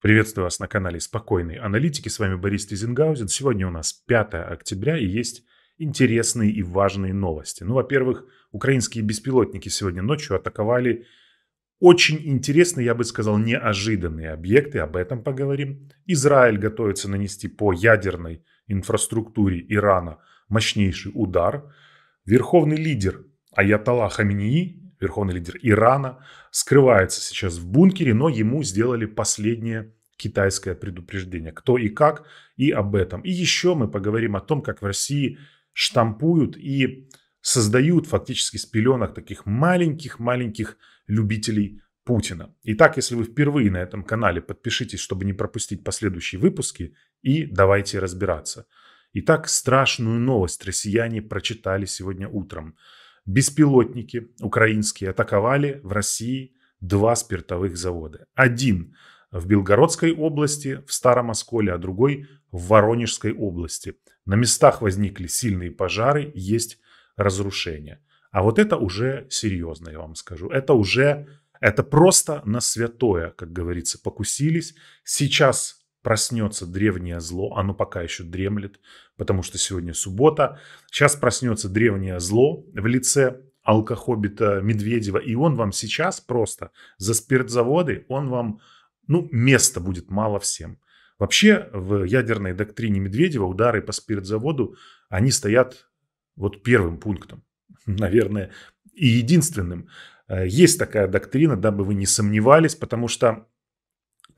Приветствую вас на канале «Спокойной аналитики». С вами Борис Тизенгаузен. Сегодня у нас 5 октября и есть интересные и важные новости. Ну, во-первых, украинские беспилотники сегодня ночью атаковали очень интересные, я бы сказал, неожиданные объекты. Об этом поговорим. Израиль готовится нанести по ядерной инфраструктуре Ирана мощнейший удар. Верховный лидер Аятолла Хаминии верховный лидер Ирана, скрывается сейчас в бункере, но ему сделали последнее китайское предупреждение. Кто и как, и об этом. И еще мы поговорим о том, как в России штампуют и создают фактически с пеленок таких маленьких-маленьких любителей Путина. Итак, если вы впервые на этом канале, подпишитесь, чтобы не пропустить последующие выпуски, и давайте разбираться. Итак, страшную новость россияне прочитали сегодня утром. Беспилотники украинские атаковали в России два спиртовых завода. Один в Белгородской области, в Старом Осколе, а другой в Воронежской области. На местах возникли сильные пожары, есть разрушения. А вот это уже серьезно, я вам скажу. Это уже, это просто на святое, как говорится, покусились. Сейчас проснется древнее зло, оно пока еще дремлет, потому что сегодня суббота. Сейчас проснется древнее зло в лице алкохобита Медведева, и он вам сейчас просто за спиртзаводы, он вам, ну, места будет мало всем. Вообще в ядерной доктрине Медведева удары по спиртзаводу, они стоят вот первым пунктом, наверное, и единственным. Э, есть такая доктрина, дабы вы не сомневались, потому что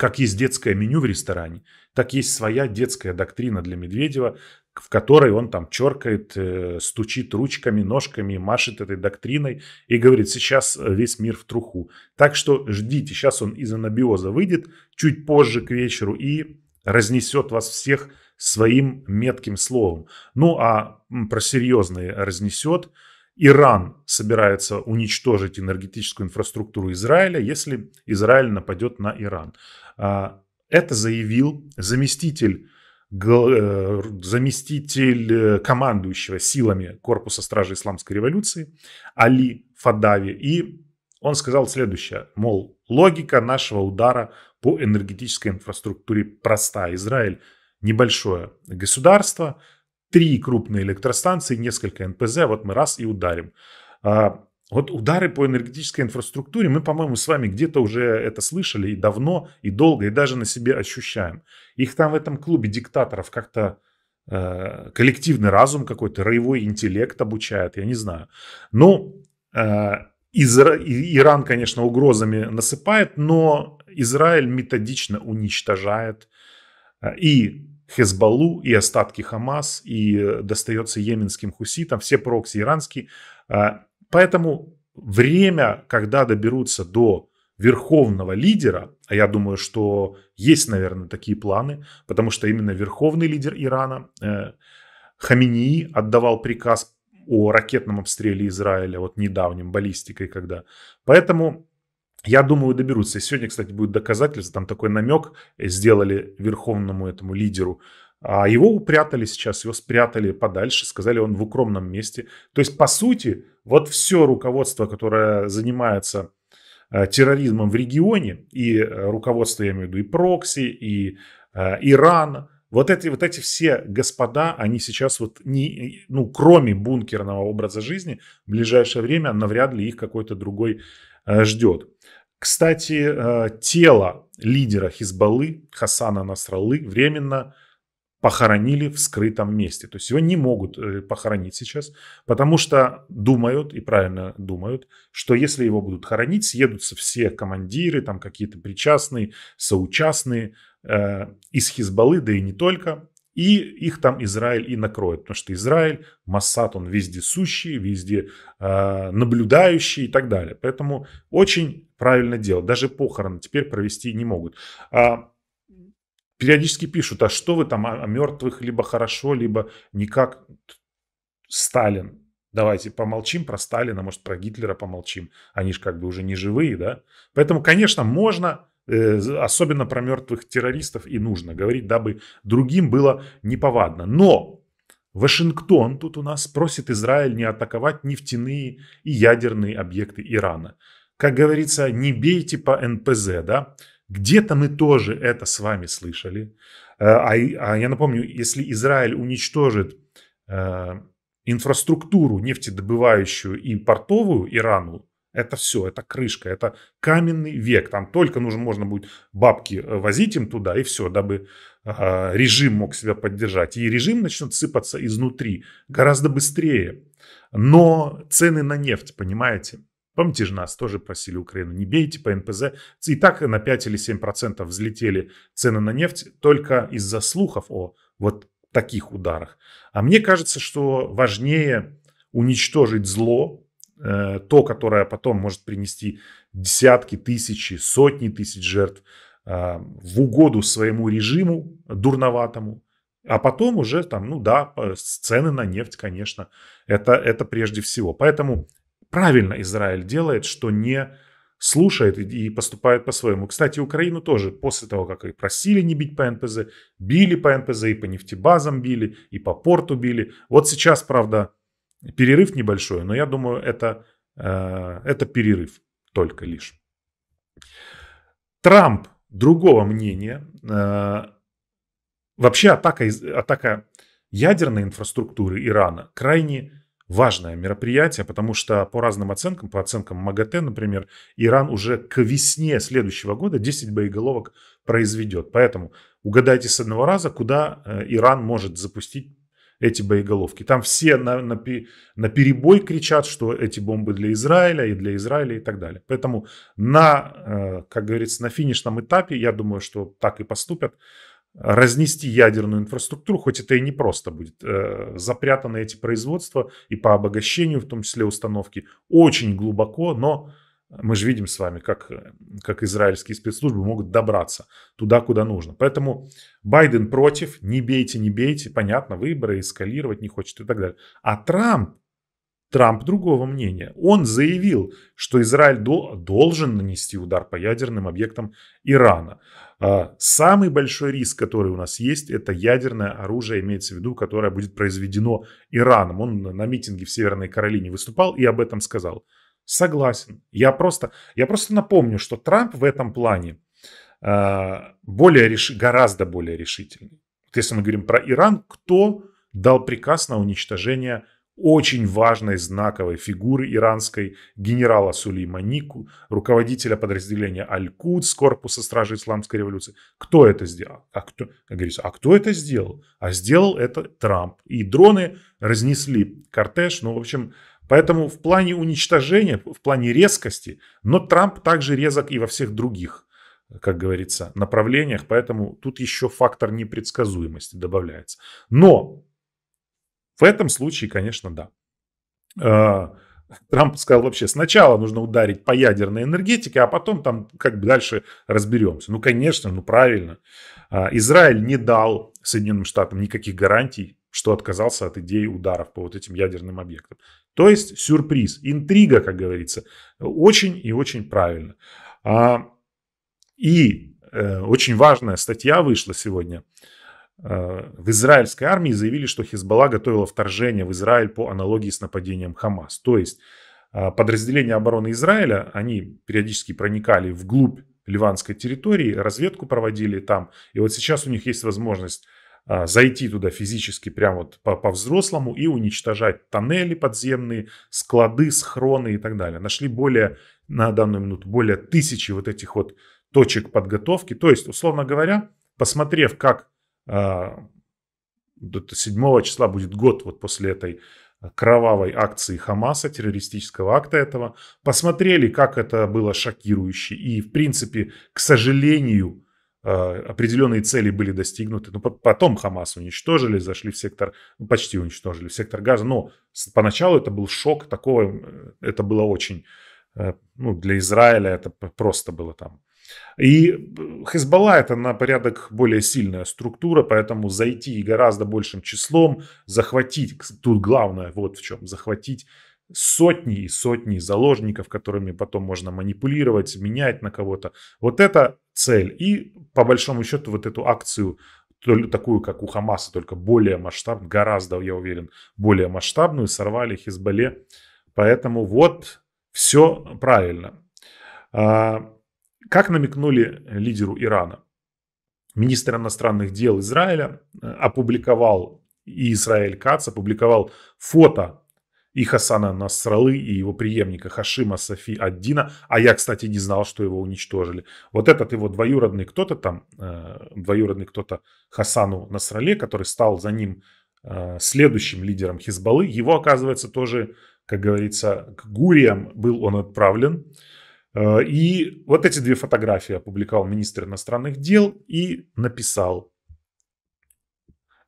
как есть детское меню в ресторане, так есть своя детская доктрина для Медведева, в которой он там черкает, э, стучит ручками, ножками, машет этой доктриной и говорит, сейчас э, весь мир в труху. Так что ждите, сейчас он из анабиоза выйдет чуть позже к вечеру и разнесет вас всех своим метким словом. Ну а про серьезные разнесет – Иран собирается уничтожить энергетическую инфраструктуру Израиля, если Израиль нападет на Иран. А, это заявил заместитель э, заместитель э, командующего силами Корпуса Стражи Исламской Революции Али Фадави. И он сказал следующее, мол, логика нашего удара по энергетической инфраструктуре проста. Израиль небольшое государство, три крупные электростанции, несколько НПЗ, вот мы раз и ударим. А, вот удары по энергетической инфраструктуре, мы, по-моему, с вами где-то уже это слышали и давно, и долго, и даже на себе ощущаем. Их там в этом клубе диктаторов как-то э, коллективный разум какой-то, роевой интеллект обучает, я не знаю. Но ну, э, Изра... Иран, конечно, угрозами насыпает, но Израиль методично уничтожает э, и Хезбаллу и остатки Хамас, и э, достается йеменским хуситам, все прокси иранские. А, поэтому время, когда доберутся до верховного лидера, а я думаю, что есть, наверное, такие планы, потому что именно верховный лидер Ирана э, Хаминии отдавал приказ о ракетном обстреле Израиля, вот недавним, баллистикой когда. Поэтому я думаю, доберутся. И сегодня, кстати, будет доказательство. Там такой намек сделали верховному этому лидеру. А его упрятали сейчас, его спрятали подальше, сказали, он в укромном месте. То есть, по сути, вот все руководство, которое занимается э, терроризмом в регионе, и э, руководство, я имею в виду, и прокси, и э, Иран, вот эти, вот эти все господа, они сейчас вот, не, ну, кроме бункерного образа жизни, в ближайшее время навряд ли их какой-то другой Э, ждет. Кстати, э, тело лидера Хизбаллы Хасана Насраллы временно похоронили в скрытом месте. То есть его не могут э, похоронить сейчас, потому что думают, и правильно думают, что если его будут хоронить, съедутся все командиры, там какие-то причастные, соучастные э, из Хизбаллы, да и не только, и их там Израиль и накроет, потому что Израиль, Массад, он везде сущий, везде э, наблюдающий и так далее. Поэтому очень правильно делать. Даже похороны теперь провести не могут. А, периодически пишут, а что вы там о, о мертвых, либо хорошо, либо никак. Сталин. Давайте помолчим про Сталина, может, про Гитлера помолчим. Они же как бы уже не живые, да? Поэтому, конечно, можно Э, особенно про мертвых террористов и нужно говорить, дабы другим было неповадно. Но Вашингтон тут у нас просит Израиль не атаковать нефтяные и ядерные объекты Ирана. Как говорится, не бейте по НПЗ, да? Где-то мы тоже это с вами слышали. Э, а, а я напомню, если Израиль уничтожит э, инфраструктуру нефтедобывающую и портовую Ирану, это все, это крышка, это каменный век. Там только нужно можно будет бабки э, возить им туда, и все, дабы э, режим мог себя поддержать. И режим начнет сыпаться изнутри гораздо быстрее. Но цены на нефть, понимаете? Помните же, нас тоже просили Украину, не бейте по НПЗ. И так на 5 или 7% взлетели цены на нефть только из-за слухов о вот таких ударах. А мне кажется, что важнее уничтожить зло, Э, то, которое потом может принести десятки, тысячи, сотни тысяч жертв а, в угоду своему режиму дурноватому, а потом уже там, ну да, цены на нефть, конечно, это, это прежде всего. Поэтому правильно Израиль делает, что не слушает и поступает по-своему. Кстати, Украину тоже после того, как и просили не бить по НПЗ, били по НПЗ и по нефтебазам били, и по порту били. Вот сейчас, правда, Перерыв небольшой, но я думаю, это, э, это перерыв только лишь. Трамп другого мнения. Э, вообще атака, атака ядерной инфраструктуры Ирана крайне важное мероприятие, потому что по разным оценкам, по оценкам МАГАТЭ, например, Иран уже к весне следующего года 10 боеголовок произведет. Поэтому угадайте с одного раза, куда э, Иран может запустить эти боеголовки. Там все на, на, на перебой кричат, что эти бомбы для Израиля и для Израиля и так далее. Поэтому на, э, как говорится, на финишном этапе, я думаю, что так и поступят, разнести ядерную инфраструктуру, хоть это и не просто будет, э, запрятаны эти производства и по обогащению, в том числе установки, очень глубоко, но мы же видим с вами, как, как израильские спецслужбы могут добраться туда, куда нужно. Поэтому Байден против, не бейте, не бейте, понятно, выборы, эскалировать не хочет и так далее. А Трамп, Трамп другого мнения. Он заявил, что Израиль дол- должен нанести удар по ядерным объектам Ирана. А, самый большой риск, который у нас есть, это ядерное оружие, имеется в виду, которое будет произведено Ираном. Он на митинге в Северной Каролине выступал и об этом сказал. Согласен. Я просто, я просто напомню, что Трамп в этом плане э, более реш, гораздо более решительный. Вот если мы говорим про Иран, кто дал приказ на уничтожение очень важной знаковой фигуры иранской генерала Сулейманику, руководителя подразделения Аль-Куд с корпуса стражи исламской революции. Кто это сделал? А кто, говорится, а кто это сделал? А сделал это Трамп. И дроны разнесли кортеж. Ну, в общем, Поэтому в плане уничтожения, в плане резкости, но Трамп также резок и во всех других, как говорится, направлениях, поэтому тут еще фактор непредсказуемости добавляется. Но в этом случае, конечно, да. А, Трамп сказал вообще, сначала нужно ударить по ядерной энергетике, а потом там как бы дальше разберемся. Ну, конечно, ну правильно. А, Израиль не дал Соединенным Штатам никаких гарантий, что отказался от идеи ударов по вот этим ядерным объектам. То есть сюрприз, интрига, как говорится, очень и очень правильно. А, и э, очень важная статья вышла сегодня. Э, в израильской армии заявили, что Хизбалла готовила вторжение в Израиль по аналогии с нападением Хамас. То есть а, подразделения обороны Израиля, они периодически проникали вглубь ливанской территории, разведку проводили там. И вот сейчас у них есть возможность а, зайти туда физически прям вот по-взрослому и уничтожать тоннели подземные, склады, схроны и так далее. Нашли более, на данную минуту, более тысячи вот этих вот точек подготовки. То есть, условно говоря, посмотрев, как а, э, 7 числа будет год вот после этой кровавой акции Хамаса, террористического акта этого, посмотрели, как это было шокирующе. И, в принципе, к сожалению, Э, определенные цели были достигнуты. Но ну, потом Хамас уничтожили, зашли в сектор, ну, почти уничтожили в сектор Газа. Но поначалу это был шок такого, э, это было очень, э, ну, для Израиля это просто было там. И Хезбалла это на порядок более сильная структура, поэтому зайти гораздо большим числом, захватить, тут главное вот в чем, захватить сотни и сотни заложников, которыми потом можно манипулировать, менять на кого-то. Вот это цель. И по большому счету вот эту акцию такую, как у Хамаса, только более масштабную, гораздо, я уверен, более масштабную, сорвали Хизбалле. Поэтому вот все правильно. А, как намекнули лидеру Ирана, министр иностранных дел Израиля э, опубликовал, и Израиль Кац опубликовал фото и Хасана Насралы, и его преемника Хашима Софи Аддина. А я, кстати, не знал, что его уничтожили. Вот этот его двоюродный кто-то там, э, двоюродный кто-то Хасану Насрале, который стал за ним э, следующим лидером Хизбаллы, его, оказывается, тоже, как говорится, к гуриям был он отправлен. Э, и вот эти две фотографии опубликовал министр иностранных дел и написал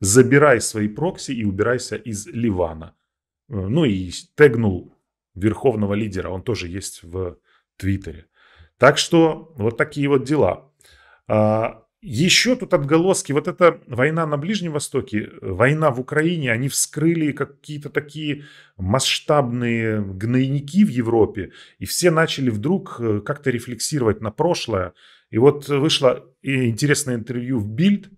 «Забирай свои прокси и убирайся из Ливана». Э, ну и тегнул верховного лидера, он тоже есть в Твиттере. Так что вот такие вот дела. А, еще тут отголоски, вот эта война на Ближнем Востоке, э, война в Украине, они вскрыли какие-то такие масштабные гнойники в Европе, и все начали вдруг э, как-то рефлексировать на прошлое. И вот вышло интересное интервью в Бильд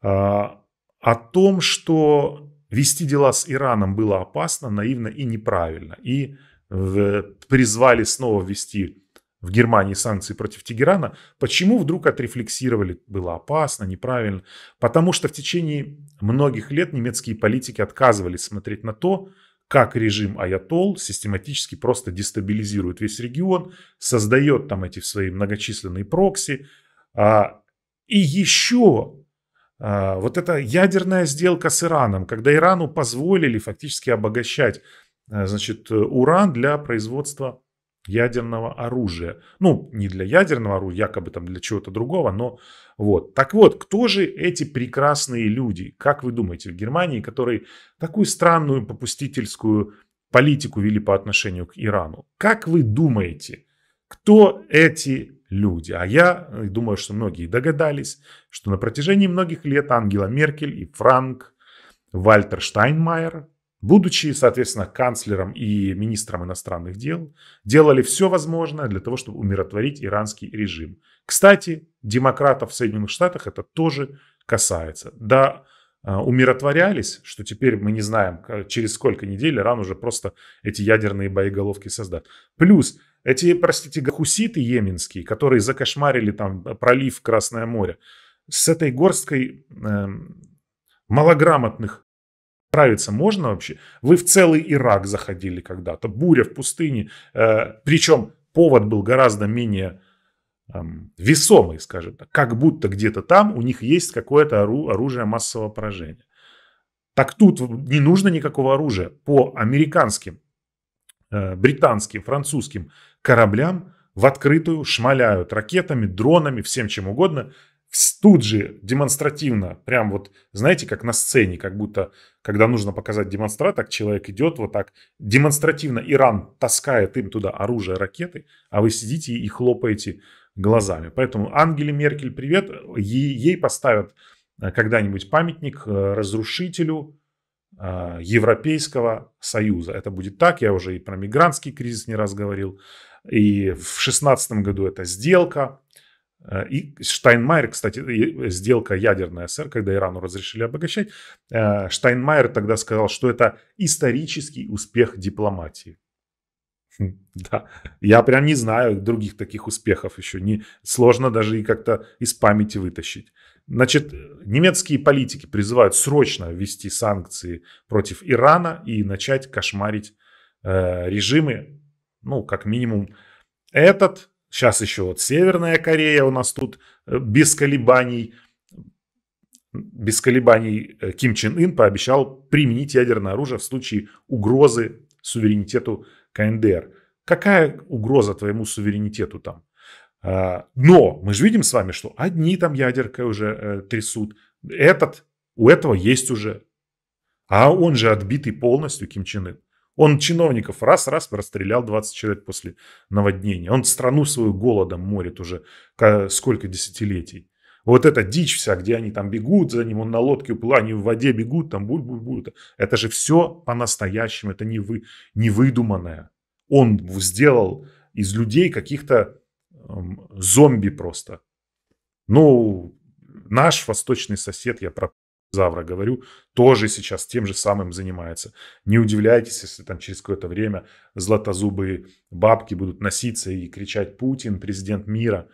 а, о том, что Вести дела с Ираном было опасно, наивно и неправильно. И в, призвали снова ввести в Германии санкции против Тегерана. Почему вдруг отрефлексировали? Было опасно, неправильно. Потому что в течение многих лет немецкие политики отказывались смотреть на то, как режим Аятол систематически просто дестабилизирует весь регион, создает там эти свои многочисленные прокси. А, и еще а, вот эта ядерная сделка с Ираном, когда Ирану позволили фактически обогащать э, значит, уран для производства ядерного оружия. Ну, не для ядерного оружия, якобы там для чего-то другого, но вот. Так вот, кто же эти прекрасные люди, как вы думаете, в Германии, которые такую странную попустительскую политику вели по отношению к Ирану? Как вы думаете, кто эти люди. А я э, думаю, что многие догадались, что на протяжении многих лет Ангела Меркель и Франк Вальтер Штайнмайер, будучи, соответственно, канцлером и министром иностранных дел, делали все возможное для того, чтобы умиротворить иранский режим. Кстати, демократов в Соединенных Штатах это тоже касается. Да, а, умиротворялись, что теперь мы не знаем, через сколько недель Иран уже просто эти ядерные боеголовки создат. Плюс эти, простите, гахуситы йеменские, которые закошмарили там пролив Красное море, с этой горсткой э, малограмотных справиться можно вообще? Вы в целый Ирак заходили когда-то, буря в пустыне, э, причем повод был гораздо менее э, весомый, скажем так, как будто где-то там у них есть какое-то ору оружие массового поражения. Так тут не нужно никакого оружия по американским Э, британским, французским кораблям в открытую шмаляют ракетами, дронами, всем чем угодно. Тут же демонстративно, прям вот, знаете, как на сцене, как будто, когда нужно показать демонстрат, так человек идет вот так, демонстративно Иран таскает им туда оружие, ракеты, а вы сидите и хлопаете глазами. Поэтому Ангели Меркель привет, ей поставят э, когда-нибудь памятник э, разрушителю, а, Европейского Союза. Это будет так, я уже и про мигрантский кризис не раз говорил, и в 2016 году это сделка, а, и Штайнмайер, кстати, сделка ядерная СССР, когда Ирану разрешили обогащать, а, Штайнмайер тогда сказал, что это исторический успех дипломатии. Хм, да, я прям не знаю других таких успехов еще. Не, сложно даже и как-то из памяти вытащить. Значит, немецкие политики призывают срочно ввести санкции против Ирана и начать кошмарить э, режимы, ну, как минимум, этот. Сейчас еще вот Северная Корея у нас тут э, без колебаний, без колебаний э, Ким Чен Ын пообещал применить ядерное оружие в случае угрозы суверенитету КНДР. Какая угроза твоему суверенитету там? А, но мы же видим с вами, что одни там ядеркой уже э, трясут, этот, у этого есть уже. А он же отбитый полностью Ким Чен Ын. Он чиновников раз-раз расстрелял 20 человек после наводнения. Он страну свою голодом морит уже сколько десятилетий. Вот эта дичь вся, где они там бегут за ним, он на лодке уплыл, они в воде бегут, там буль-буль-буль. Это же все по-настоящему, это не, вы, не выдуманное. Он сделал из людей каких-то зомби просто. Ну, наш восточный сосед, я про Завра говорю, тоже сейчас тем же самым занимается. Не удивляйтесь, если там через какое-то время златозубые бабки будут носиться и кричать «Путин, президент мира».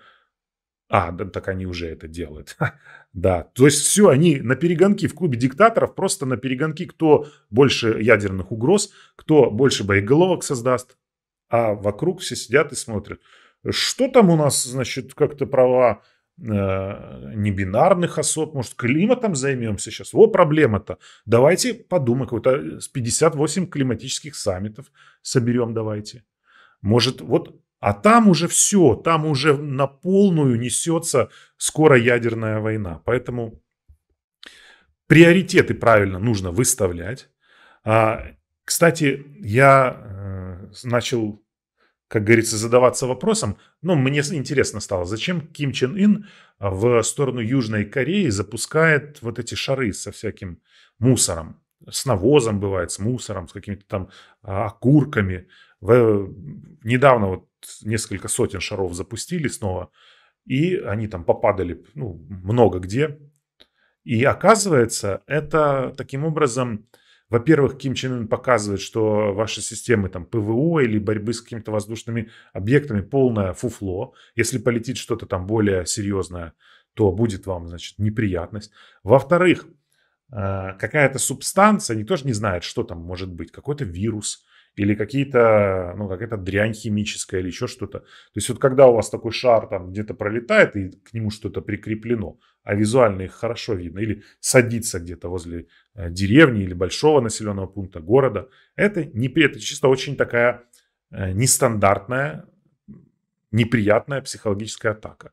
А, да, так они уже это делают. да, то есть все, они на перегонки в клубе диктаторов, просто на перегонки, кто больше ядерных угроз, кто больше боеголовок создаст, а вокруг все сидят и смотрят – что там у нас, значит, как-то права э, небинарных особ, может, климатом займемся сейчас. Вот проблема-то. Давайте подумаем, какой-то с 58 климатических саммитов соберем давайте. Может, вот, а там уже все, там уже на полную несется скоро ядерная война. Поэтому приоритеты правильно нужно выставлять. А, кстати, я э, начал как говорится, задаваться вопросом, ну, мне интересно стало, зачем Ким Чен Ин а, в сторону Южной Кореи запускает вот эти шары со всяким мусором, с навозом бывает, с мусором, с какими-то там а, окурками. В, недавно вот несколько сотен шаров запустили снова, и они там попадали ну, много где. И оказывается, это таким образом во-первых, Ким Чен Ын показывает, что ваши системы там ПВО или борьбы с какими-то воздушными объектами полное фуфло. Если полетит что-то там более серьезное, то будет вам, значит, неприятность. Во-вторых, э, какая-то субстанция, они тоже не знают, что там может быть, какой-то вирус – или какие-то, ну, какая-то дрянь химическая или еще что-то. То есть вот когда у вас такой шар там где-то пролетает и к нему что-то прикреплено, а визуально их хорошо видно, или садится где-то возле э, деревни или большого населенного пункта города, это, не, это чисто очень такая э, нестандартная, неприятная психологическая атака.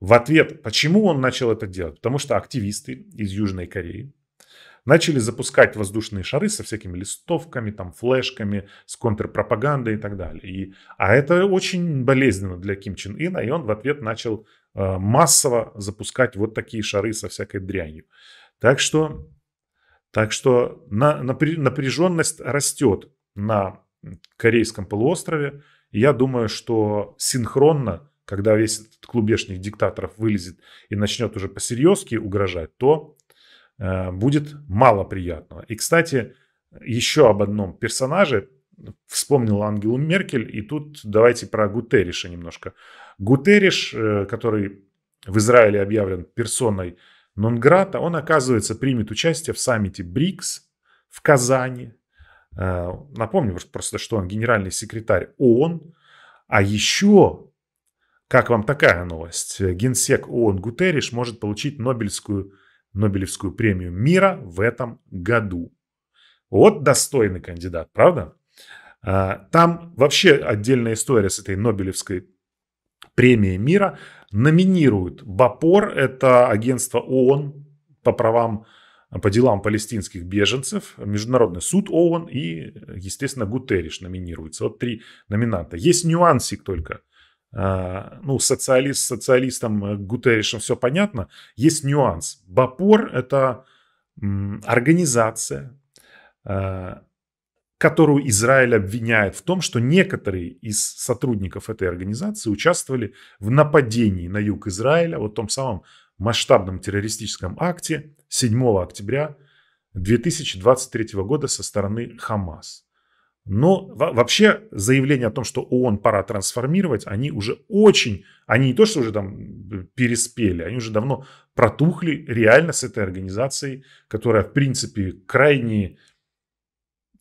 В ответ, почему он начал это делать? Потому что активисты из Южной Кореи, начали запускать воздушные шары со всякими листовками, там, флешками, с контрпропагандой и так далее. И, а это очень болезненно для Ким Чен Ина, и он в ответ начал э, массово запускать вот такие шары со всякой дрянью. Так что, так что на, напря, напряженность растет на Корейском полуострове. И я думаю, что синхронно, когда весь этот клубешник диктаторов вылезет и начнет уже посерьезки угрожать, то Э, будет мало приятного. И, кстати, еще об одном персонаже вспомнил Ангелу Меркель, и тут давайте про Гутерриша немножко. Гутерриш, э, который в Израиле объявлен персоной Нонграта, он, оказывается, примет участие в саммите БРИКС в Казани. Э, напомню просто, что он генеральный секретарь ООН. А еще, как вам такая новость, генсек ООН Гутерриш может получить Нобелевскую Нобелевскую премию мира в этом году. Вот достойный кандидат, правда? А, там вообще отдельная история с этой Нобелевской премией мира. Номинируют БАПОР, это агентство ООН по правам по делам палестинских беженцев, Международный суд ООН и, естественно, Гутерриш номинируется. Вот три номинанта. Есть нюансик только. А, ну, социалист с социалистом э, Гутерришем все понятно. Есть нюанс. Бапор – это организация, а, которую Израиль обвиняет в том, что некоторые из сотрудников этой организации участвовали в нападении на юг Израиля, вот в том самом масштабном террористическом акте 7 октября 2023 года со стороны Хамас. Но вообще заявление о том, что ООН пора трансформировать, они уже очень, они не то, что уже там э, переспели, они уже давно протухли реально с этой организацией, которая, в принципе, крайне,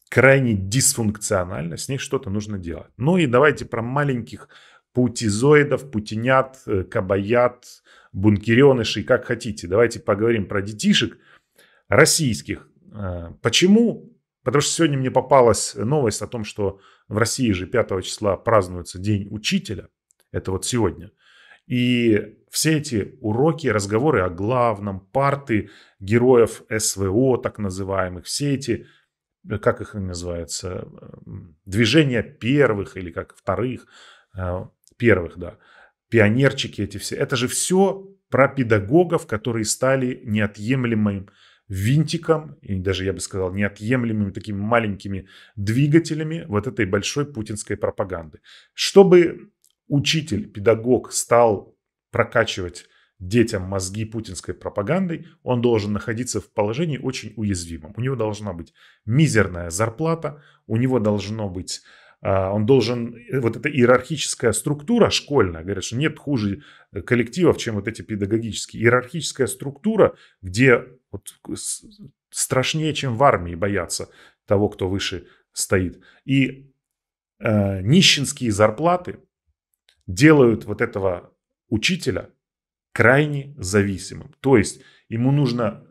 крайне дисфункциональна, с ней что-то нужно делать. Ну и давайте про маленьких путизоидов, путинят, э, кабаят, бункеренышей, как хотите. Давайте поговорим про детишек российских. Э, почему Потому что сегодня мне попалась новость о том, что в России же 5 числа празднуется День учителя. Это вот сегодня. И все эти уроки, разговоры о главном, парты героев СВО, так называемых, все эти, как их называется, движения первых или как вторых, э, первых, да, пионерчики эти все. Это же все про педагогов, которые стали неотъемлемым винтиком, и даже, я бы сказал, неотъемлемыми такими маленькими двигателями вот этой большой путинской пропаганды. Чтобы учитель, педагог стал прокачивать детям мозги путинской пропагандой, он должен находиться в положении очень уязвимом. У него должна быть мизерная зарплата, у него должно быть а, он должен, э, вот эта иерархическая структура школьная, говорят, что нет хуже э, коллективов, чем вот эти педагогические. Иерархическая структура, где вот страшнее, чем в армии бояться того, кто выше стоит. И э, нищенские зарплаты делают вот этого учителя крайне зависимым. То есть ему нужно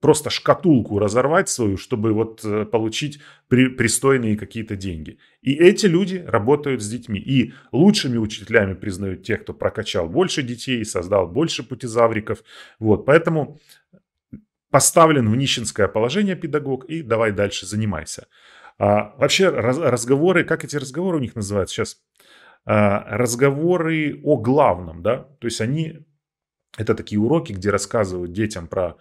просто шкатулку разорвать свою, чтобы вот э, получить при, пристойные какие-то деньги. И эти люди работают с детьми. И лучшими учителями признают тех, кто прокачал больше детей, создал больше путезавриков. Вот, поэтому поставлен в нищенское положение педагог и давай дальше занимайся. А, вообще раз, разговоры, как эти разговоры у них называют сейчас? А, разговоры о главном, да? То есть они, это такие уроки, где рассказывают детям про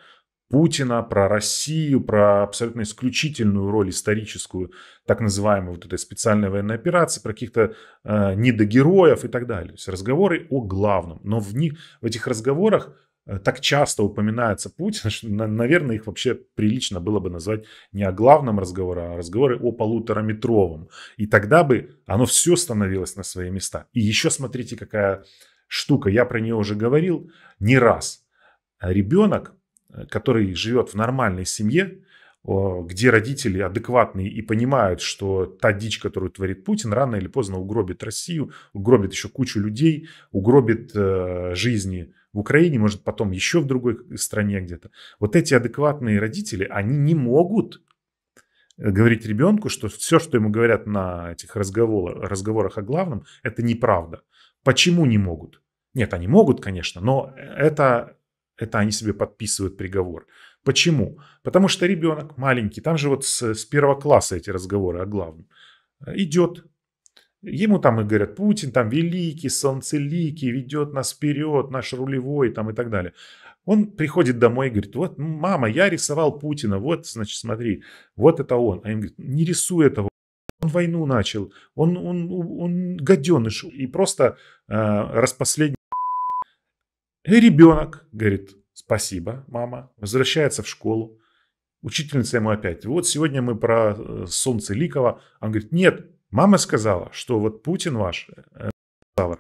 Путина, про Россию, про абсолютно исключительную роль историческую так называемой вот этой специальной военной операции, про каких-то э, недогероев и так далее. То есть разговоры о главном. Но в, них, в этих разговорах э, так часто упоминается Путин, что, на, наверное, их вообще прилично было бы назвать не о главном разговоре, а разговоры о полутораметровом. И тогда бы оно все становилось на свои места. И еще смотрите, какая штука. Я про нее уже говорил не раз. Ребенок который живет в нормальной семье, где родители адекватные и понимают, что та дичь, которую творит Путин, рано или поздно угробит Россию, угробит еще кучу людей, угробит э, жизни в Украине, может потом еще в другой стране где-то. Вот эти адекватные родители, они не могут э, говорить ребенку, что все, что ему говорят на этих разговорах, разговорах о главном, это неправда. Почему не могут? Нет, они могут, конечно, но это это они себе подписывают приговор. Почему? Потому что ребенок маленький, там же вот с, с первого класса эти разговоры о главном, э, идет. Ему там и говорят, Путин там великий, солнцеликий, ведет нас вперед, наш рулевой там и так далее. Он приходит домой и говорит, вот, мама, я рисовал Путина, вот, значит, смотри, вот это он. А им говорит, не рисуй этого, он войну начал, он, он, он гаденыш. И просто э, распоследний ребенок говорит, спасибо, мама, возвращается в школу. Учительница ему опять, вот сегодня мы про э, солнце Ликова. Он говорит, нет, мама сказала, что вот Путин ваш, э, э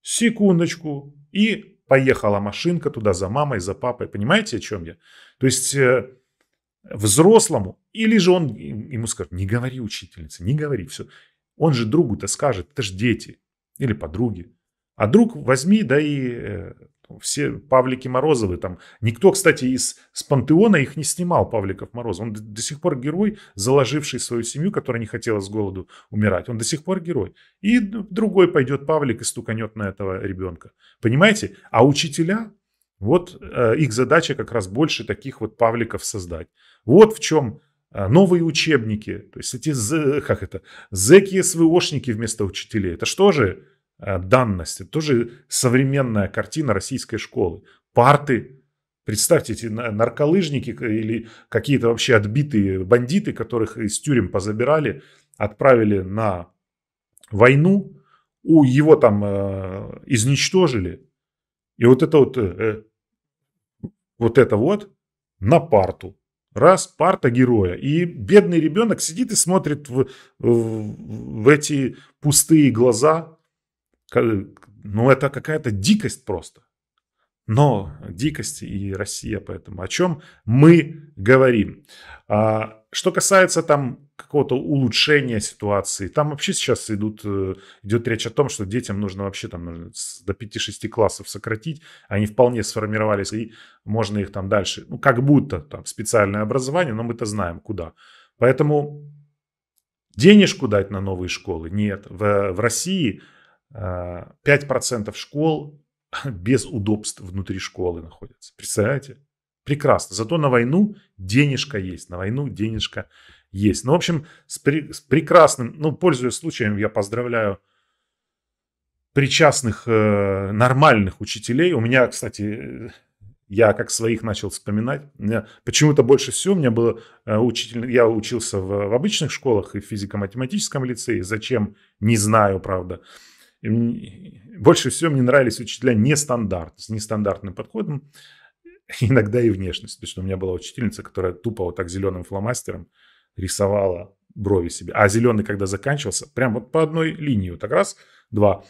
секундочку, и поехала машинка туда за мамой, за папой. Понимаете, о чем я? То есть э, взрослому, или же он ему скажет, не говори учительница не говори, все. Он же другу-то скажет, это же дети или подруги. А друг возьми, да и э, все Павлики Морозовы там. Никто, кстати, из с Пантеона их не снимал, Павликов Морозов. Он до, сих пор герой, заложивший свою семью, которая не хотела с голоду умирать. Он до сих пор герой. И другой пойдет Павлик и стуканет на этого ребенка. Понимаете? А учителя, вот э, их задача как раз больше таких вот Павликов создать. Вот в чем э, новые учебники, то есть эти, э, как это, зэки СВОшники вместо учителей. Это что же? Э, данности. Тоже современная картина российской школы. Парты, Представьте, эти нарколыжники или какие-то вообще отбитые бандиты, которых из тюрем позабирали, отправили на войну, у его там э, изничтожили. И вот это вот, э, э вот это вот на парту. Раз, парта героя. И бедный ребенок сидит и смотрит в, в, в эти пустые глаза ну, это какая-то дикость просто. Но дикость и Россия, поэтому о чем мы говорим. А, что касается там какого-то улучшения ситуации, там вообще сейчас идут, э, идет речь о том, что детям нужно вообще там нужно до 5-6 классов сократить, они вполне сформировались, и можно их там дальше, ну как будто там специальное образование, но мы-то знаем куда. Поэтому денежку дать на новые школы нет. В, в России 5% э, школ без удобств внутри школы находятся. Представляете? Прекрасно. Зато на войну денежка есть. На войну денежка есть. Ну, в общем, с, при, с прекрасным, ну, пользуясь случаем, я поздравляю причастных, э, нормальных учителей. У меня, кстати, э, я как своих начал вспоминать. Почему-то больше всего у меня было э, учитель, я учился в, в обычных школах и в физико-математическом лицее. Зачем, не знаю, правда больше всего мне нравились учителя нестандарт, с нестандартным подходом, иногда и внешность. То есть у меня была учительница, которая тупо вот так зеленым фломастером рисовала брови себе. А зеленый, когда заканчивался, прям вот по одной линии, вот так раз, два.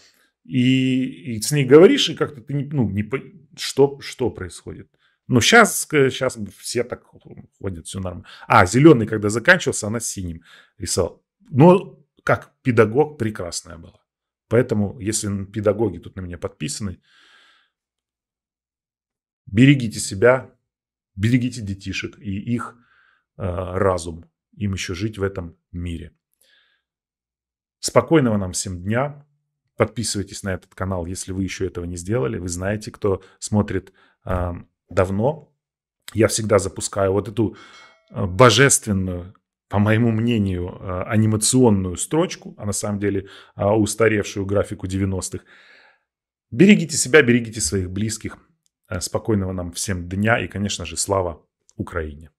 И, и с ней говоришь, и как-то ты не, ну, не по... что, что происходит. Ну, сейчас, сейчас все так ходят, все нормально. А, зеленый, когда заканчивался, она синим рисовала. но ну, как педагог прекрасная была. Поэтому, если педагоги тут на меня подписаны, берегите себя, берегите детишек и их э, разум. Им еще жить в этом мире. Спокойного нам всем дня. Подписывайтесь на этот канал, если вы еще этого не сделали. Вы знаете, кто смотрит э, давно. Я всегда запускаю вот эту а, божественную по моему мнению, э, анимационную строчку, а на самом деле э, устаревшую графику 90-х. Берегите себя, берегите своих близких. Э, спокойного нам всем дня и, конечно же, слава Украине.